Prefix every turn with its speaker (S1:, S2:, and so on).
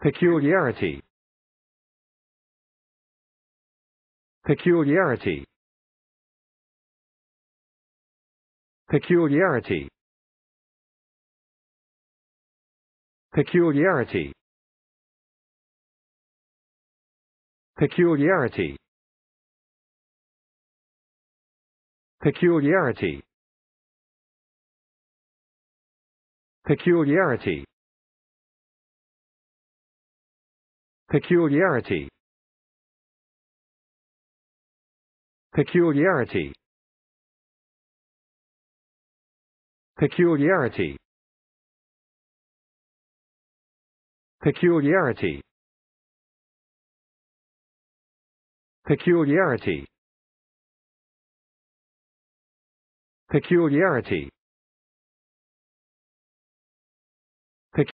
S1: Peculiarity. Peculiarity. Peculiarity. Peculiarity. Peculiarity. Peculiarity. Peculiarity. Peculiarity. Peculiarity. Peculiarity. Peculiarity. Peculiarity. Peculiarity.